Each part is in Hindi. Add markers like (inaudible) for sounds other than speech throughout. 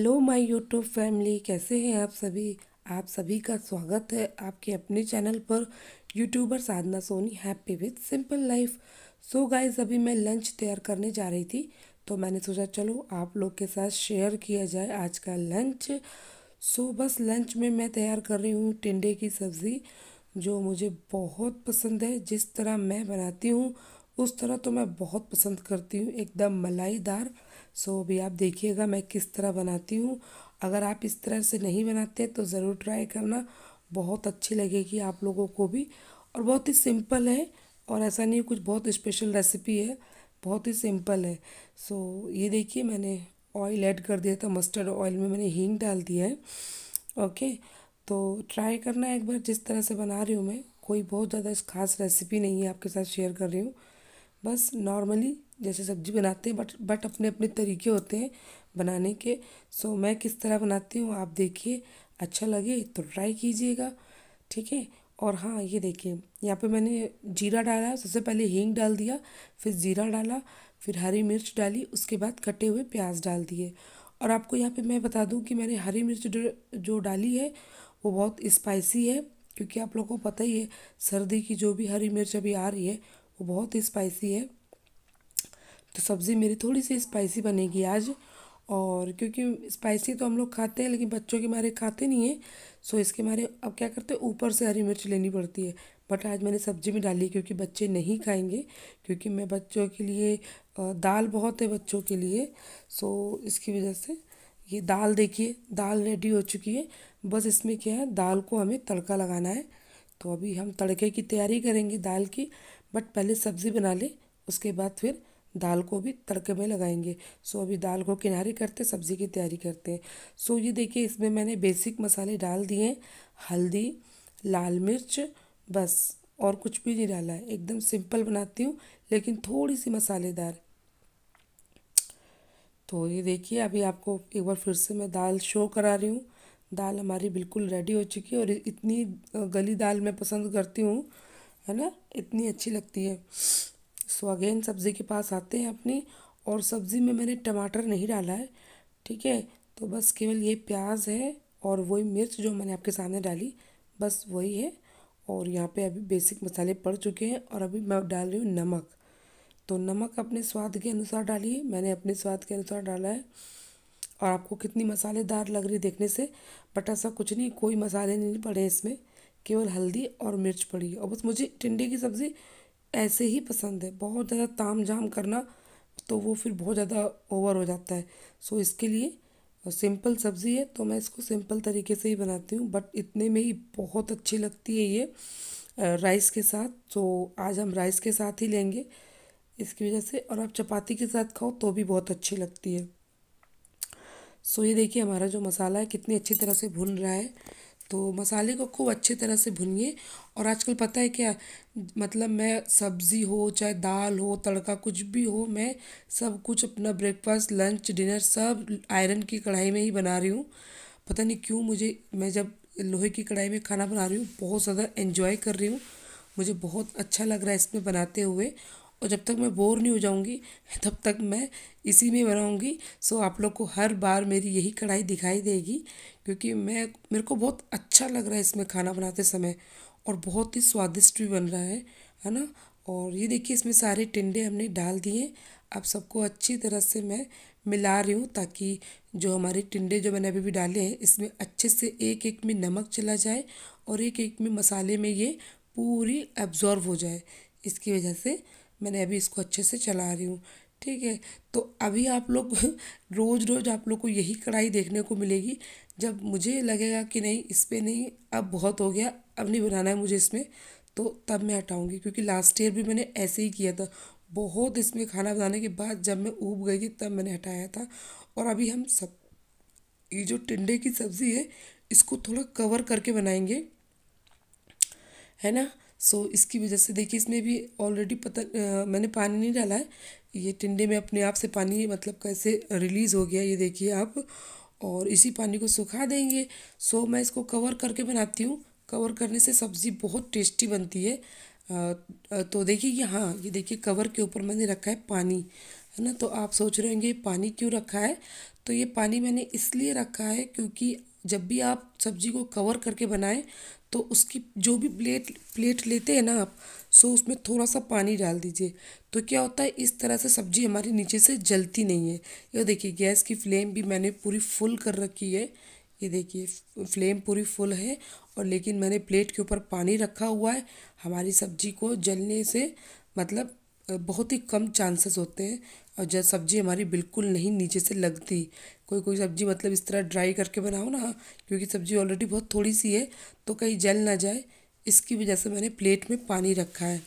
हेलो माय यूट्यूब फैमिली कैसे हैं आप सभी आप सभी का स्वागत है आपके अपने चैनल पर YouTuber Sadhna Soni happy with simple life so guys अभी मैं लंच तैयार करने जा रही थी तो मैंने सोचा चलो आप लोग के साथ शेयर किया जाए आज का लंच सो so, बस लंच में मैं तैयार कर रही हूँ टिंडे की सब्ज़ी जो मुझे बहुत पसंद है जिस तरह मैं बनाती हूँ उस तरह तो मैं बहुत पसंद करती हूँ एकदम मलाईदार सो अभी आप देखिएगा मैं किस तरह बनाती हूँ अगर आप इस तरह से नहीं बनाते तो ज़रूर ट्राई करना बहुत अच्छी लगेगी आप लोगों को भी और बहुत ही सिंपल है और ऐसा नहीं कुछ बहुत स्पेशल रेसिपी है बहुत ही सिंपल है सो so, ये देखिए मैंने ऑयल ऐड कर दिया था मस्टर्ड ऑयल में मैंने हींग डाल दिया है ओके तो ट्राई करना एक बार जिस तरह से बना रही हूँ मैं कोई बहुत ज़्यादा खास रेसिपी नहीं है आपके साथ शेयर कर रही हूँ बस नॉर्मली जैसे सब्जी बनाते हैं बट बट अपने अपने तरीके होते हैं बनाने के सो मैं किस तरह बनाती हूँ आप देखिए अच्छा लगे तो ट्राई कीजिएगा ठीक है और हाँ ये देखिए यहाँ पे मैंने जीरा डाला सबसे पहले हींग डाल दिया फिर जीरा डाला फिर हरी मिर्च डाली उसके बाद कटे हुए प्याज डाल दिए और आपको यहाँ पे मैं बता दूँ कि मैंने हरी मिर्च जो डाली है वो बहुत स्पाइसी है क्योंकि आप लोगों को पता ही है सर्दी की जो भी हरी मिर्च अभी आ रही है वो बहुत ही स्पाइसी है तो सब्ज़ी मेरी थोड़ी सी स्पाइसी बनेगी आज और क्योंकि स्पाइसी तो हम लोग खाते हैं लेकिन बच्चों के मारे खाते नहीं हैं सो इसके मारे अब क्या करते हैं ऊपर से हरी मिर्च लेनी पड़ती है बट आज मैंने सब्ज़ी में डाली क्योंकि बच्चे नहीं खाएंगे क्योंकि मैं बच्चों के लिए दाल बहुत है बच्चों के लिए सो इसकी वजह से ये दाल देखिए दाल रेडी हो चुकी है बस इसमें क्या है दाल को हमें तड़का लगाना है तो अभी हम तड़के की तैयारी करेंगे दाल की बट पहले सब्ज़ी बना लें उसके बाद फिर दाल को भी तड़के में लगाएंगे सो अभी दाल को किनारे करते सब्ज़ी की तैयारी करते हैं सो ये देखिए इसमें मैंने बेसिक मसाले डाल दिए हैं हल्दी लाल मिर्च बस और कुछ भी नहीं डाला है एकदम सिंपल बनाती हूँ लेकिन थोड़ी सी मसालेदार तो ये देखिए अभी आपको एक बार फिर से मैं दाल शो करा रही हूँ दाल हमारी बिल्कुल रेडी हो चुकी है और इतनी गली दाल मैं पसंद करती हूँ है ना इतनी अच्छी लगती है सो अगेन सब्ज़ी के पास आते हैं अपनी और सब्ज़ी में मैंने टमाटर नहीं डाला है ठीक है तो बस केवल ये प्याज है और वही मिर्च जो मैंने आपके सामने डाली बस वही है और यहाँ पे अभी बेसिक मसाले पड़ चुके हैं और अभी मैं डाल रही हूँ नमक तो नमक अपने स्वाद के अनुसार डालिए मैंने अपने स्वाद के अनुसार डाला है और आपको कितनी मसालेदार लग रही देखने से बट ऐसा कुछ नहीं कोई मसाले नहीं पड़े इसमें केवल हल्दी और मिर्च पड़ी और बस मुझे टिंडे की सब्ज़ी ऐसे ही पसंद है बहुत ज़्यादा ताम झाम करना तो वो फिर बहुत ज़्यादा ओवर हो जाता है सो इसके लिए सिंपल सब्ज़ी है तो मैं इसको सिंपल तरीके से ही बनाती हूँ बट इतने में ही बहुत अच्छी लगती है ये राइस के साथ तो आज हम राइस के साथ ही लेंगे इसकी वजह से और आप चपाती के साथ खाओ तो भी बहुत अच्छी लगती है सो ये देखिए हमारा जो मसाला है कितनी अच्छी तरह से भुन रहा है तो मसाले को खूब अच्छे तरह से भुनिए और आजकल पता है क्या मतलब मैं सब्ज़ी हो चाहे दाल हो तड़का कुछ भी हो मैं सब कुछ अपना ब्रेकफास्ट लंच डिनर सब आयरन की कढ़ाई में ही बना रही हूँ पता नहीं क्यों मुझे मैं जब लोहे की कढ़ाई में खाना बना रही हूँ बहुत ज़्यादा एन्जॉय कर रही हूँ मुझे बहुत अच्छा लग रहा है इसमें बनाते हुए और जब तक मैं बोर नहीं हो जाऊँगी तब तक मैं इसी में बनाऊँगी सो आप लोग को हर बार मेरी यही कढ़ाई दिखाई देगी क्योंकि मैं मेरे को बहुत अच्छा लग रहा है इसमें खाना बनाते समय और बहुत ही स्वादिष्ट भी बन रहा है है ना और ये देखिए इसमें सारे टिंडे हमने डाल दिए अब सबको अच्छी तरह से मैं मिला रही हूँ ताकि जो हमारे टिंडे जो मैंने अभी भी डाले हैं इसमें अच्छे से एक एक में नमक चला जाए और एक एक में मसाले में ये पूरी एब्ज़ॉर्व हो जाए इसकी वजह से मैंने अभी इसको अच्छे से चला रही हूँ ठीक है तो अभी आप लोग रोज़ (laughs) रोज़ आप लोग को यही कढ़ाई देखने को मिलेगी जब मुझे लगेगा कि नहीं इस पर नहीं अब बहुत हो गया अब नहीं बनाना है मुझे इसमें तो तब मैं हटाऊँगी क्योंकि लास्ट ईयर भी मैंने ऐसे ही किया था बहुत इसमें खाना बनाने के बाद जब मैं ऊब गई थी तब मैंने हटाया था और अभी हम सब ये जो टिंडे की सब्ज़ी है इसको थोड़ा कवर करके बनाएंगे है ना सो इसकी वजह से देखिए इसमें भी ऑलरेडी पता आ, मैंने पानी नहीं डाला है ये टिंडे में अपने आप से पानी मतलब कैसे रिलीज़ हो गया ये देखिए आप और इसी पानी को सुखा देंगे सो मैं इसको कवर करके बनाती हूँ कवर करने से सब्ज़ी बहुत टेस्टी बनती है तो देखिए ये हाँ ये देखिए कवर के ऊपर मैंने रखा है पानी है ना तो आप सोच रहे होंगे पानी क्यों रखा है तो ये पानी मैंने इसलिए रखा है क्योंकि जब भी आप सब्जी को कवर करके बनाएं तो उसकी जो भी प्लेट प्लेट लेते हैं ना आप सो उसमें थोड़ा सा पानी डाल दीजिए तो क्या होता है इस तरह से सब्जी हमारी नीचे से जलती नहीं है ये देखिए गैस की फ्लेम भी मैंने पूरी फुल कर रखी है ये देखिए फ्लेम पूरी फुल है और लेकिन मैंने प्लेट के ऊपर पानी रखा हुआ है हमारी सब्जी को जलने से मतलब बहुत ही कम चांसेस होते हैं और जब सब्ज़ी हमारी बिल्कुल नहीं नीचे से लगती कोई कोई सब्ज़ी मतलब इस तरह ड्राई करके बनाओ ना क्योंकि सब्ज़ी ऑलरेडी बहुत थोड़ी सी है तो कहीं जल ना जाए इसकी वजह से मैंने प्लेट में पानी रखा है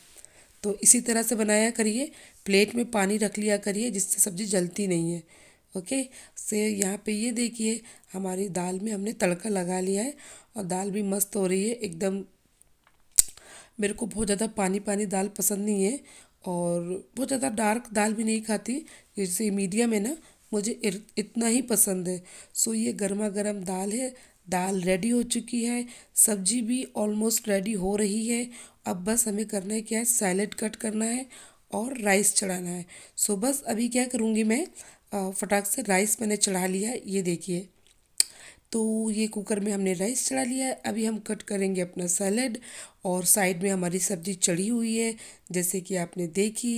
तो इसी तरह से बनाया करिए प्लेट में पानी रख लिया करिए जिससे सब्ज़ी जलती नहीं है ओके से यहाँ पे ये देखिए हमारी दाल में हमने तड़का लगा लिया है और दाल भी मस्त हो रही है एकदम मेरे को बहुत ज़्यादा पानी पानी दाल पसंद नहीं है और बहुत ज़्यादा डार्क दाल भी नहीं खाती जैसे मीडियम है ना मुझे इतना ही पसंद है सो ये गर्मा गर्म दाल है दाल रेडी हो चुकी है सब्जी भी ऑलमोस्ट रेडी हो रही है अब बस हमें करना है क्या है सैलड कट करना है और राइस चढ़ाना है सो बस अभी क्या करूँगी मैं फटाक से राइस मैंने चढ़ा लिया ये देखिए तो ये कुकर में हमने राइस चढ़ा लिया है अभी हम कट करेंगे अपना सैलड और साइड में हमारी सब्ज़ी चढ़ी हुई है जैसे कि आपने देखी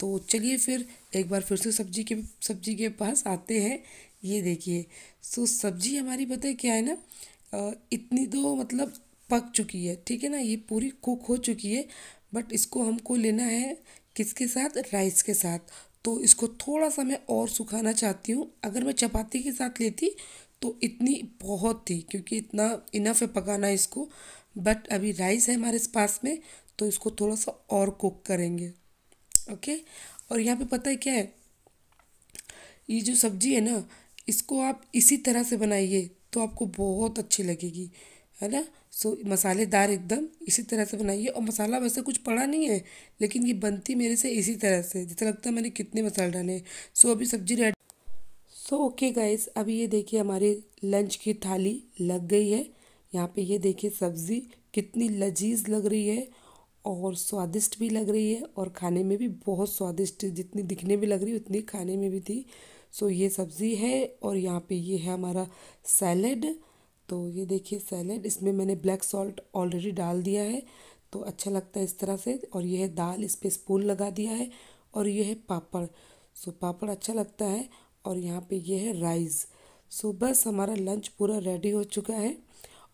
तो चलिए फिर एक बार फिर से सब्ज़ी के सब्ज़ी के पास आते हैं ये देखिए सो तो सब्ज़ी हमारी पता क्या है ना इतनी तो मतलब पक चुकी है ठीक है ना ये पूरी कुक हो चुकी है बट इसको हमको लेना है किसके साथ राइस के साथ तो इसको थोड़ा सा मैं और सुखाना चाहती हूँ अगर मैं चपाती के साथ लेती तो इतनी बहुत थी क्योंकि इतना इनफ है पकाना इसको बट अभी राइस है हमारे पास में तो इसको थोड़ा सा और कुक करेंगे ओके और यहाँ पे पता है क्या है ये जो सब्ज़ी है ना इसको आप इसी तरह से बनाइए तो आपको बहुत अच्छी लगेगी है ना सो मसालेदार एकदम इसी तरह से बनाइए और मसाला वैसे कुछ पड़ा नहीं है लेकिन ये बनती मेरे से इसी तरह से जैसे लगता है मैंने कितने मसाले डाले सो अभी सब्ज़ी रेड सो ओके गाइस अभी ये देखिए हमारे लंच की थाली लग गई है यहाँ पे ये देखिए सब्ज़ी कितनी लजीज लग रही है और स्वादिष्ट भी लग रही है और खाने में भी बहुत स्वादिष्ट जितनी दिखने में लग रही है उतनी खाने में भी थी सो ये सब्ज़ी है और यहाँ पे ये है हमारा सैलेड तो ये देखिए सैलड इसमें मैंने ब्लैक सॉल्ट ऑलरेडी डाल दिया है तो अच्छा लगता है इस तरह से और यह दाल इस पर स्पून लगा दिया है और यह है पापड़ सो पापड़ अच्छा लगता है और यहाँ पे ये है राइस सो बस हमारा लंच पूरा रेडी हो चुका है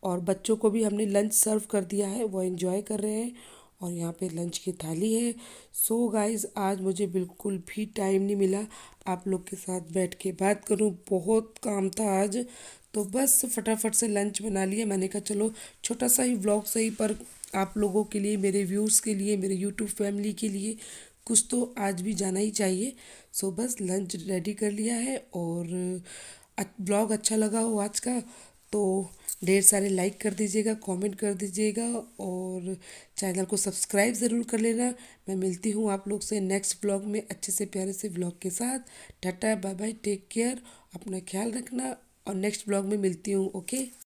और बच्चों को भी हमने लंच सर्व कर दिया है वो इन्जॉय कर रहे हैं और यहाँ पे लंच की थाली है सो so गाइस आज मुझे बिल्कुल भी टाइम नहीं मिला आप लोग के साथ बैठ के बात करूँ बहुत काम था आज तो बस फटाफट से लंच बना लिया मैंने कहा चलो छोटा सा ही ब्लॉग सही पर आप लोगों के लिए मेरे व्यूज़ के लिए मेरे यूट्यूब फैमिली के लिए कुछ तो आज भी जाना ही चाहिए सो बस लंच रेडी कर लिया है और ब्लॉग अच्छा लगा हो आज का तो ढेर सारे लाइक कर दीजिएगा कमेंट कर दीजिएगा और चैनल को सब्सक्राइब ज़रूर कर लेना मैं मिलती हूँ आप लोग से नेक्स्ट ब्लॉग में अच्छे से प्यारे से ब्लॉग के साथ tata bye bye take care अपना ख्याल रखना और नेक्स्ट ब्लॉग में मिलती हूँ ओके